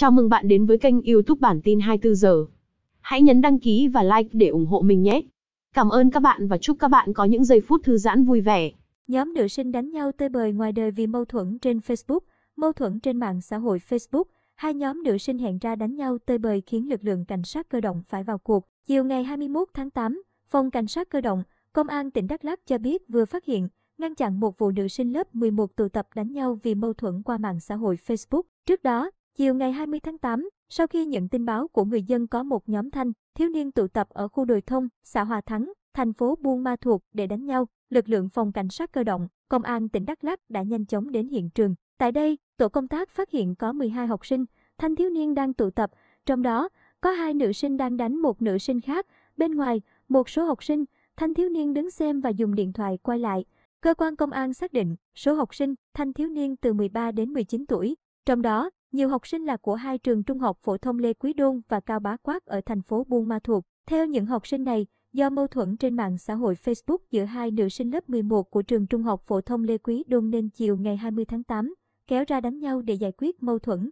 Chào mừng bạn đến với kênh YouTube bản tin 24 giờ. Hãy nhấn đăng ký và like để ủng hộ mình nhé. Cảm ơn các bạn và chúc các bạn có những giây phút thư giãn vui vẻ. Nhóm nữ sinh đánh nhau tơi bời ngoài đời vì mâu thuẫn trên Facebook, mâu thuẫn trên mạng xã hội Facebook. Hai nhóm nữ sinh hẹn ra đánh nhau tơi bời khiến lực lượng cảnh sát cơ động phải vào cuộc. Chiều ngày 21 tháng 8, Phòng Cảnh sát cơ động, Công an tỉnh Đắk Lắk cho biết vừa phát hiện, ngăn chặn một vụ nữ sinh lớp 11 tụ tập đánh nhau vì mâu thuẫn qua mạng xã hội Facebook. Trước đó, Chiều ngày 20 tháng 8, sau khi nhận tin báo của người dân có một nhóm thanh, thiếu niên tụ tập ở khu đồi thông, xã Hòa Thắng, thành phố Buôn Ma Thuột để đánh nhau, lực lượng phòng cảnh sát cơ động, công an tỉnh Đắk Lắk đã nhanh chóng đến hiện trường. Tại đây, tổ công tác phát hiện có 12 học sinh, thanh thiếu niên đang tụ tập, trong đó có hai nữ sinh đang đánh một nữ sinh khác. Bên ngoài, một số học sinh, thanh thiếu niên đứng xem và dùng điện thoại quay lại. Cơ quan công an xác định số học sinh, thanh thiếu niên từ 13 đến 19 tuổi, trong đó nhiều học sinh là của hai trường trung học phổ thông Lê Quý Đôn và Cao Bá Quát ở thành phố Buôn Ma Thuột. Theo những học sinh này, do mâu thuẫn trên mạng xã hội Facebook giữa hai nữ sinh lớp 11 của trường trung học phổ thông Lê Quý Đôn nên chiều ngày 20 tháng 8, kéo ra đánh nhau để giải quyết mâu thuẫn.